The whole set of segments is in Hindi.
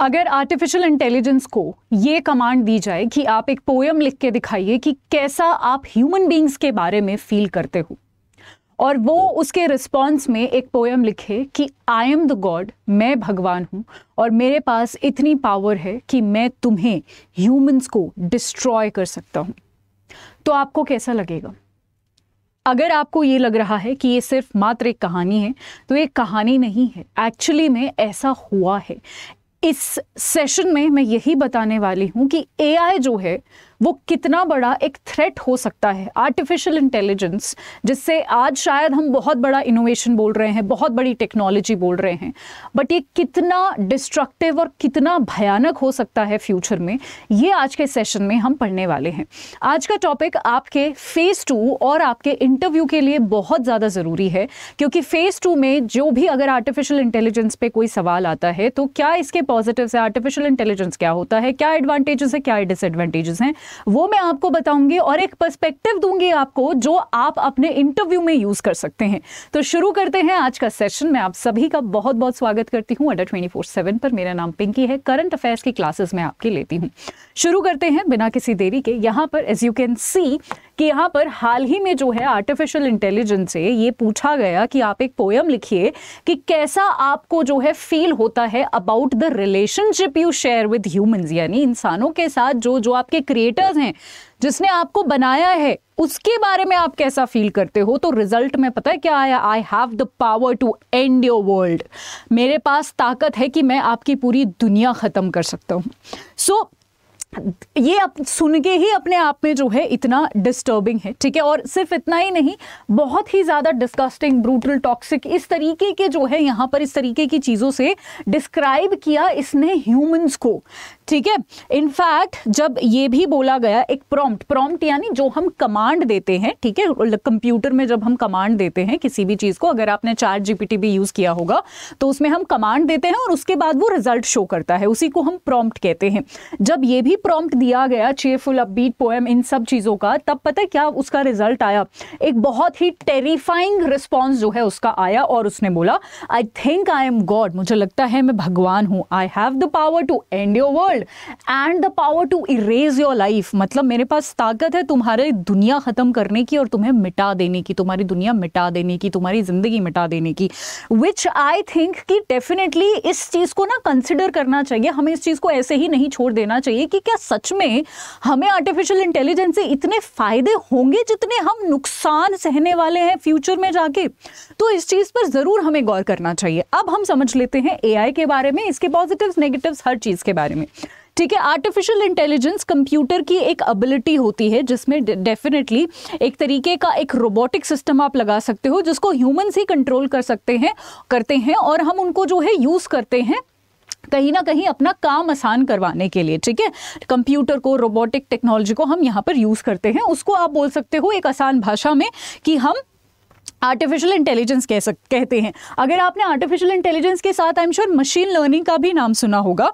अगर आर्टिफिशियल इंटेलिजेंस को ये कमांड दी जाए कि आप एक पोयम लिख के दिखाइए कि कैसा आप ह्यूमन बींग्स के बारे में फील करते हो और वो उसके रिस्पॉन्स में एक पोयम लिखे कि आई एम द गॉड मैं भगवान हूँ और मेरे पास इतनी पावर है कि मैं तुम्हें ह्यूमंस को डिस्ट्रॉय कर सकता हूँ तो आपको कैसा लगेगा अगर आपको ये लग रहा है कि ये सिर्फ मात्र एक कहानी है तो ये कहानी नहीं है एक्चुअली में ऐसा हुआ है इस सेशन में मैं यही बताने वाली हूँ कि एआई जो है वो कितना बड़ा एक थ्रेट हो सकता है आर्टिफिशियल इंटेलिजेंस जिससे आज शायद हम बहुत बड़ा इनोवेशन बोल रहे हैं बहुत बड़ी टेक्नोलॉजी बोल रहे हैं बट ये कितना डिस्ट्रक्टिव और कितना भयानक हो सकता है फ्यूचर में ये आज के सेशन में हम पढ़ने वाले हैं आज का टॉपिक आपके फेज़ टू और आपके इंटरव्यू के लिए बहुत ज़्यादा ज़रूरी है क्योंकि फेज़ टू में जो भी अगर आर्टिफिशियल इंटेलिजेंस पर कोई सवाल आता है तो क्या इसके पॉजिटिव्स है आर्टिफिशियल इंटेलिजेंस क्या होता है क्या एडवांटेजेस है क्या डिसएडवांटेजेस हैं वो मैं आपको बताऊंगी और एक पर्सपेक्टिव दूंगी आपको जो आप अपने इंटरव्यू में यूज कर सकते हैं तो शुरू करते हैं आज का सेशन मैं आप सभी का बहुत बहुत स्वागत करती हूँ अड्डा ट्वेंटी फोर सेवन पर मेरा नाम पिंकी है करंट अफेयर्स की क्लासेस मैं आपकी लेती हूँ शुरू करते हैं बिना किसी देरी के यहाँ पर एज यू कैन सी कि यहाँ पर हाल ही में जो है आर्टिफिशियल इंटेलिजेंस से ये पूछा गया कि आप एक पोयम लिखिए कि कैसा आपको जो है फील होता है about the relationship you share with humans यानी इंसानों के साथ जो जो आपके क्रिएट क्रिएटर्स हैं जिसने आपको बनाया है उसके बारे में आप कैसा फील करते हो तो रिजल्ट में पता है क्या आया I have the power to end your world मेरे पास ताकत है कि मैं आपकी पूरी दुनिया ख़त्म कर सकता हूँ सो so, ये अप, सुन के ही अपने आप में जो है इतना डिस्टर्बिंग है ठीक है और सिर्फ इतना ही नहीं बहुत ही ज़्यादा डिस्कस्टिंग ब्रूटल टॉक्सिक इस तरीके के जो है यहाँ पर इस तरीके की चीज़ों से डिस्क्राइब किया इसने ह्यूमंस को ठीक है इनफैक्ट जब ये भी बोला गया एक प्रॉम्प्ट प्रॉम्प्ट यानी जो हम कमांड देते हैं ठीक है कंप्यूटर में जब हम कमांड देते हैं किसी भी चीज़ को अगर आपने चार जीपीटी भी यूज़ किया होगा तो उसमें हम कमांड देते हैं और उसके बाद वो रिजल्ट शो करता है उसी को हम प्रॉम्प्ट कहते हैं जब ये भी प्रॉम्प्ट दिया गया चेयरफुल अपबीट पोएम इन सब चीज़ों का तब पता है क्या उसका रिजल्ट आया एक बहुत ही टेरिफाइंग रिस्पॉन्स जो है उसका आया और उसने बोला I think I am God मुझे लगता है मैं भगवान हूँ I have the power to end your world and the power to erase your life मतलब मेरे पास ताकत है तुम्हारी दुनिया ख़त्म करने की और तुम्हें मिटा देने की तुम्हारी दुनिया मिटा देने की तुम्हारी ज़िंदगी मिटा देने की विच आई थिंक कि डेफिनेटली इस चीज़ को ना कंसिडर करना चाहिए हमें इस चीज़ को ऐसे ही नहीं छोड़ देना चाहिए कि क्या क्या सच में हमें आर्टिफिशियल इंटेलिजेंस से इतने फ़ायदे होंगे जितने हम नुकसान सहने वाले हैं फ्यूचर में जाके तो इस चीज़ पर ज़रूर हमें गौर करना चाहिए अब हम समझ लेते हैं ए के बारे में इसके पॉजिटिव्स नेगेटिव्स हर चीज़ के बारे में ठीक है आर्टिफिशियल इंटेलिजेंस कंप्यूटर की एक एबिलिटी होती है जिसमें डेफिनेटली एक तरीके का एक रोबोटिक सिस्टम आप लगा सकते हो जिसको ह्यूमंस ही कंट्रोल कर सकते हैं करते हैं और हम उनको जो है यूज़ करते हैं कहीं ना कहीं अपना काम आसान करवाने के लिए ठीक है कंप्यूटर को रोबोटिक टेक्नोलॉजी को हम यहाँ पर यूज़ करते हैं उसको आप बोल सकते हो एक आसान भाषा में कि हम आर्टिफिशियल इंटेलिजेंस कह सक कहते हैं अगर आपने आर्टिफिशियल इंटेलिजेंस के साथ I am sure machine learning का भी नाम सुना होगा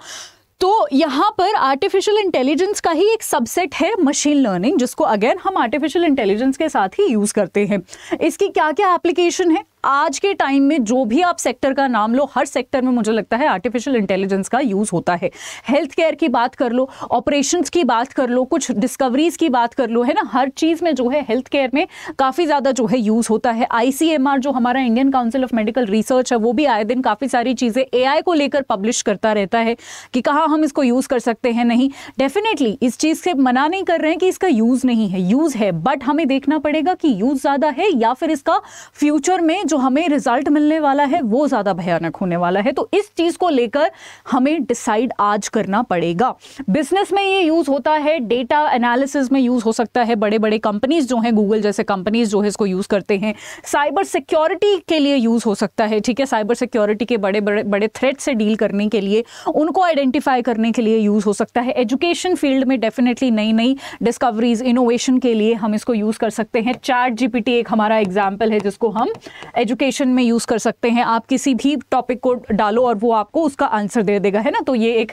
तो यहाँ पर आर्टिफिशियल इंटेलिजेंस का ही एक सबसेट है मशीन लर्निंग जिसको अगेन हम आर्टिफिशियल इंटेलिजेंस के साथ ही यूज़ करते हैं इसकी क्या क्या एप्लीकेशन है आज के टाइम में जो भी आप सेक्टर का नाम लो हर सेक्टर में मुझे लगता है आर्टिफिशियल इंटेलिजेंस का यूज़ होता है हेल्थ केयर की बात कर लो ऑपरेशंस की बात कर लो कुछ डिस्कवरीज की बात कर लो है ना हर चीज़ में जो है हेल्थ केयर में काफ़ी ज़्यादा जो है यूज़ होता है आई जो हमारा Indian Council of Medical Research है वो भी आए दिन काफ़ी सारी चीज़ें ए को लेकर पब्लिश करता रहता है कि कहाँ हम इसको यूज़ कर सकते हैं नहीं डेफिनेटली इस चीज़ से मना नहीं कर रहे हैं कि इसका यूज़ नहीं है यूज़ है बट हमें देखना पड़ेगा कि यूज़ ज़्यादा है या फिर इसका फ्यूचर में जो हमें रिजल्ट मिलने वाला है वो ज़्यादा भयानक होने वाला है तो इस चीज़ को लेकर हमें डिसाइड आज करना पड़ेगा बिजनेस में ये यूज़ होता है डेटा एनालिसिस में यूज़ हो सकता है बड़े बड़े कंपनीज जो हैं गूगल जैसे कंपनीज जो है इसको यूज़ करते हैं साइबर सिक्योरिटी के लिए यूज़ हो सकता है ठीक है साइबर सिक्योरिटी के बड़े बड़े बड़े थ्रेट से डील करने के लिए उनको आइडेंटिफाई करने के लिए यूज़ हो सकता है एजुकेशन फील्ड में डेफिनेटली नई नई डिस्कवरीज इनोवेशन के लिए हम इसको यूज़ कर सकते हैं चार्ट जीपीटी एक हमारा एग्जाम्पल है जिसको हम एजुकेशन में यूज़ कर सकते हैं आप किसी भी टॉपिक को डालो और वो आपको उसका आंसर दे देगा है ना तो ये एक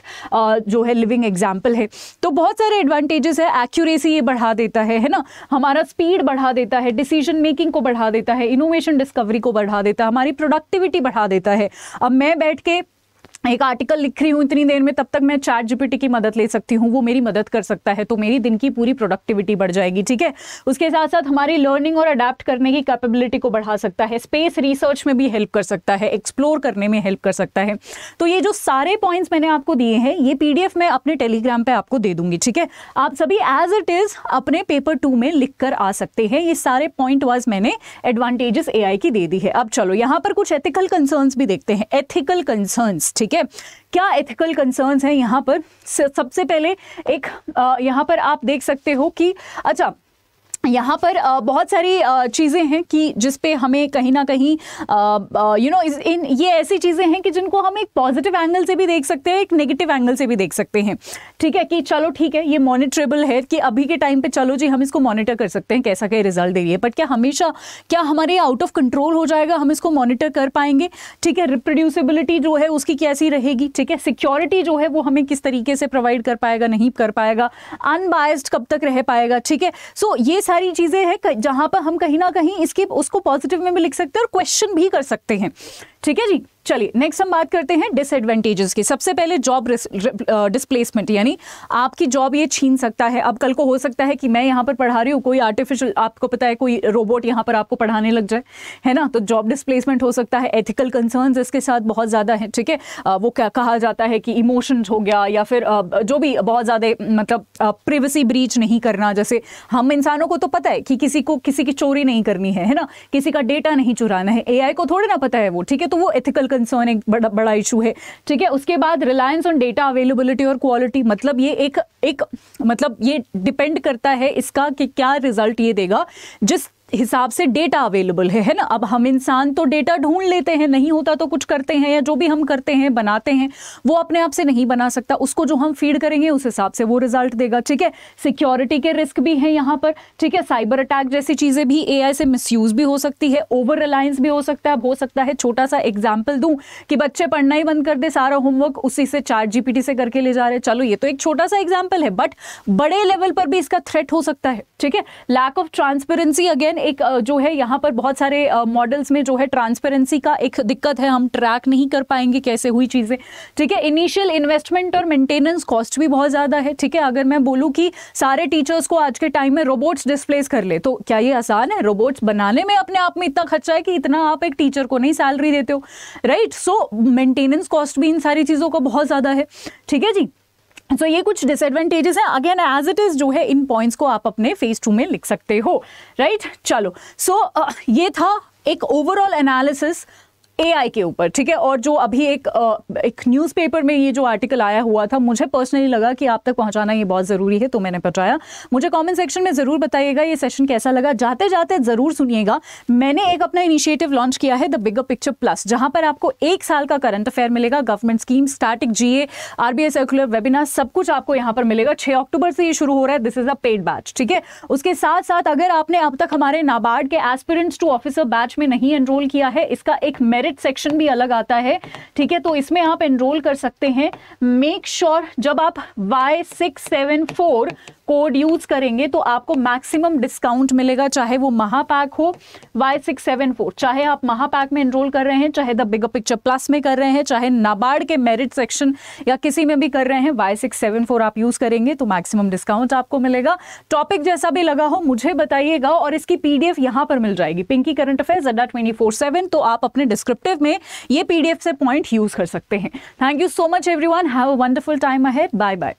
जो है लिविंग एग्जाम्पल है तो बहुत सारे एडवांटेजेस है एक्यूरेसी ये बढ़ा देता है है ना हमारा स्पीड बढ़ा देता है डिसीजन मेकिंग को बढ़ा देता है इनोवेशन डिस्कवरी को बढ़ा देता है हमारी प्रोडक्टिविटी बढ़ा देता है अब मैं बैठ के एक आर्टिकल लिख रही हूँ इतनी देर में तब तक मैं चैट जीपीटी की मदद ले सकती हूँ वो मेरी मदद कर सकता है तो मेरी दिन की पूरी प्रोडक्टिविटी बढ़ जाएगी ठीक है उसके साथ साथ हमारी लर्निंग और अडेप्ट करने की कैपेबिलिटी को बढ़ा सकता है स्पेस रिसर्च में भी हेल्प कर सकता है एक्सप्लोर करने में हेल्प कर सकता है तो ये जो सारे पॉइंट्स मैंने आपको दिए हैं ये पी मैं अपने टेलीग्राम पर आपको दे दूंगी ठीक है आप सभी एज इट इज़ अपने पेपर टू में लिख कर आ सकते हैं ये सारे पॉइंट वाइज मैंने एडवांटेजेस ए की दे दी है अब चलो यहाँ पर कुछ एथिकल कंसर्न्स भी देखते हैं एथिकल कंसर्न्स ठीक ठीक है क्या एथिकल कंसर्न्स हैं यहाँ पर सबसे पहले एक यहाँ पर आप देख सकते हो कि अच्छा यहाँ पर बहुत सारी चीज़ें हैं कि जिस पे हमें कहीं ना कहीं यू नो इन ये ऐसी चीज़ें हैं कि जिनको हम एक पॉजिटिव एंगल से भी देख सकते हैं एक नेगेटिव एंगल से भी देख सकते हैं ठीक है कि चलो ठीक है ये मॉनिटरेबल है कि अभी के टाइम पे चलो जी हम इसको मॉनिटर कर सकते हैं कैसा क्या रिजल्ट दे रही है बट क्या हमेशा क्या हमारे आउट ऑफ कंट्रोल हो जाएगा हम इसको मॉनिटर कर पाएंगे ठीक है रिप्रोड्यूसिबिलिटी जो है उसकी कैसी रहेगी ठीक है सिक्योरिटी जो है वो हमें किस तरीके से प्रोवाइड कर पाएगा नहीं कर पाएगा अनबायस्ड कब तक रह पाएगा ठीक है सो ये सारी चीज़ें हैं जहाँ पर हम कहीं ना कहीं इसके उसको पॉजिटिव में भी लिख सकते हैं और क्वेश्चन भी कर सकते हैं ठीक है जी चलिए नेक्स्ट हम बात करते हैं डिसएडवांटेजेस की सबसे पहले जॉब डिस्प्लेसमेंट यानी आपकी जॉब ये छीन सकता है अब कल को हो सकता है कि मैं यहाँ पर पढ़ा रही हूँ कोई आर्टिफिशियल आपको पता है कोई रोबोट यहाँ पर आपको पढ़ाने लग जाए है ना तो जॉब डिस्प्लेसमेंट हो सकता है एथिकल कंसर्न इसके साथ बहुत ज़्यादा है ठीक है वो क्या कहा जाता है कि इमोशन हो गया या फिर जो भी बहुत ज़्यादा मतलब प्रिवेसी ब्रीच नहीं करना जैसे हम इंसानों को तो पता है कि किसी को किसी की चोरी नहीं करनी है है ना किसी का डेटा नहीं चुराना है ए को थोड़े ना पता है वो ठीक है तो वो एथिकल कंसर्न एक बड़ा बड़ा इशू है ठीक है उसके बाद रिलायंस ऑन डेटा अवेलेबिलिटी और क्वालिटी मतलब ये एक एक मतलब ये डिपेंड करता है इसका कि क्या रिजल्ट ये देगा जिस हिसाब से डेटा अवेलेबल है है ना अब हम इंसान तो डेटा ढूंढ लेते हैं नहीं होता तो कुछ करते हैं या जो भी हम करते हैं बनाते हैं वो अपने आप से नहीं बना सकता उसको जो हम फीड करेंगे उस हिसाब से वो रिजल्ट देगा ठीक है सिक्योरिटी के रिस्क भी हैं यहाँ पर ठीक है साइबर अटैक जैसी चीज़ें भी ए से मिसयूज भी हो सकती है ओवर रिलायंस भी हो सकता है हो सकता है छोटा सा एग्जाम्पल दूँ कि बच्चे पढ़ना ही बंद कर दे सारा होमवर्क उसी से चार जी से करके ले जा रहे हैं चलो ये तो एक छोटा सा एग्जाम्पल है बट बड़े लेवल पर भी इसका थ्रेट हो सकता है ठीक है लैक ऑफ ट्रांसपेरेंसी अगेन एक जो है यहाँ पर बहुत सारे मॉडल्स में जो है ट्रांसपेरेंसी का एक दिक्कत है हम ट्रैक नहीं कर पाएंगे कैसे हुई चीज़ें ठीक है इनिशियल इन्वेस्टमेंट और मेंटेनेंस कॉस्ट भी बहुत ज़्यादा है ठीक है अगर मैं बोलूँ कि सारे टीचर्स को आज के टाइम में रोबोट्स डिस्प्लेस कर ले तो क्या ये आसान है रोबोट्स बनाने में अपने आप में इतना खर्चा है कि इतना आप एक टीचर को नहीं सैलरी देते हो राइट सो मेंटेनेंस कॉस्ट भी इन सारी चीज़ों का बहुत ज़्यादा है ठीक है जी सो so, ये कुछ डिसएडवांटेजेस हैं अगेन एज इट इज़ जो है इन पॉइंट्स को आप अपने फेज टू में लिख सकते हो राइट right? चलो सो so, uh, ये था एक ओवरऑल एनालिसिस एआई के ऊपर ठीक है और जो अभी एक एक न्यूज़पेपर में ये जो आर्टिकल आया हुआ था मुझे पर्सनली लगा कि आप तक पहुंचाना ये बहुत ज़रूरी है तो मैंने पहुंचाया मुझे कमेंट सेक्शन में ज़रूर बताइएगा ये सेशन कैसा लगा जाते जाते ज़रूर सुनिएगा मैंने एक अपना इनिशिएटिव लॉन्च किया है द बिगर पिक्चर प्लस जहाँ पर आपको एक साल का करंट अफेयर मिलेगा government scheme static G RBI circular webinar सब कुछ आपको यहाँ पर मिलेगा छः अक्टूबर से ये शुरू हो रहा है this is a paid batch ठीक है उसके साथ साथ अगर आपने अब तक हमारे नाबार्ड के एस्पिरेंट्स टू ऑफिसर बैच में नहीं एनरोल किया है इसका एक मेरिट मेरिट सेक्शन भी अलग आता है ठीक है तो इसमें आप एनरोल कर सकते हैं मेक श्योर sure जब आप Y six seven four code use करेंगे तो आपको मैक्सिमम डिस्काउंट मिलेगा चाहे वो महापैक हो वाई सिक्स सेवन फोर चाहे आप महापैक में एनरोल कर रहे हैं चाहे द बिग पिक्चर प्लस में कर रहे हैं चाहे नाबार्ड के मेरिट सेक्शन या किसी में भी कर रहे हैं वाई सिक्स सेवन फोर आप यूज करेंगे तो मैक्सिमम डिस्काउंट आपको मिलेगा टॉपिक जैसा भी लगा हो मुझे बताइएगा और इसकी पीडीएफ यहां पर मिल जाएगी Pinky current affair Adda twenty four seven तो आप अपने डिस्क्रिप्शन डिस्क्रिप्टिव में ये पीडीएफ से पॉइंट यूज़ कर सकते हैं thank you so much everyone have a wonderful time ahead bye bye